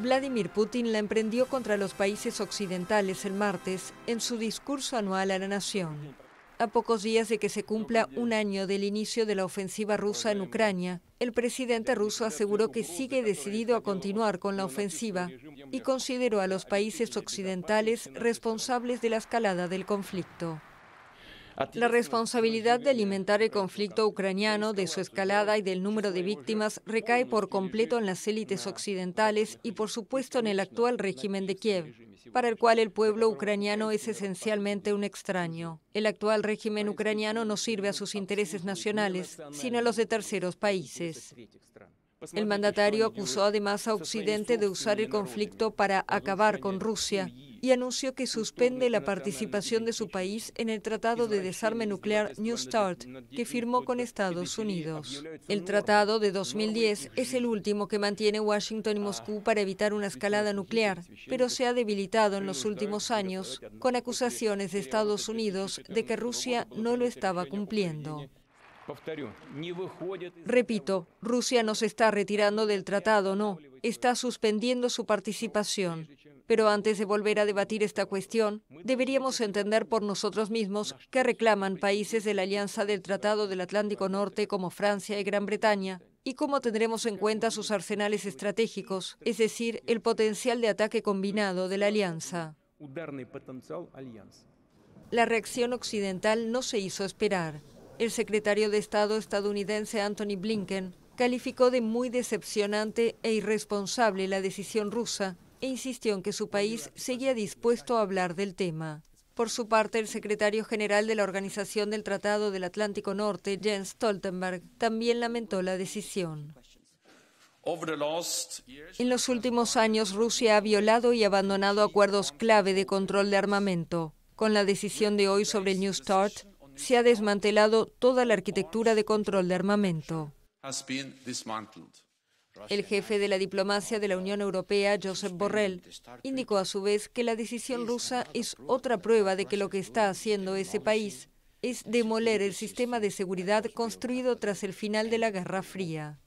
Vladimir Putin la emprendió contra los países occidentales el martes en su discurso anual a la nación. A pocos días de que se cumpla un año del inicio de la ofensiva rusa en Ucrania, el presidente ruso aseguró que sigue decidido a continuar con la ofensiva y consideró a los países occidentales responsables de la escalada del conflicto. La responsabilidad de alimentar el conflicto ucraniano, de su escalada y del número de víctimas recae por completo en las élites occidentales y por supuesto en el actual régimen de Kiev, para el cual el pueblo ucraniano es esencialmente un extraño. El actual régimen ucraniano no sirve a sus intereses nacionales, sino a los de terceros países. Pues el mandatario acusó además a Occidente de usar el conflicto para acabar con Rusia y anunció que suspende la participación de su país en el Tratado de Desarme Nuclear New START que firmó con Estados Unidos. El tratado de 2010 es el último que mantiene Washington y ah, Moscú para evitar una escalada nuclear, pero se ha debilitado en los últimos años con acusaciones de Estados Unidos de que Rusia no lo estaba cumpliendo. Repito, Rusia no se está retirando del tratado, no, está suspendiendo su participación. Pero antes de volver a debatir esta cuestión, deberíamos entender por nosotros mismos qué reclaman países de la Alianza del Tratado del Atlántico Norte como Francia y Gran Bretaña, y cómo tendremos en cuenta sus arsenales estratégicos, es decir, el potencial de ataque combinado de la alianza. La reacción occidental no se hizo esperar. El secretario de Estado estadounidense Anthony Blinken calificó de muy decepcionante e irresponsable la decisión rusa e insistió en que su país seguía dispuesto a hablar del tema. Por su parte, el secretario general de la Organización del Tratado del Atlántico Norte, Jens Stoltenberg, también lamentó la decisión. En los últimos años, Rusia ha violado y abandonado acuerdos clave de control de armamento. Con la decisión de hoy sobre el New Start, se ha desmantelado toda la arquitectura de control de armamento. El jefe de la diplomacia de la Unión Europea, Josep Borrell, indicó a su vez que la decisión rusa es otra prueba de que lo que está haciendo ese país es demoler el sistema de seguridad construido tras el final de la Guerra Fría.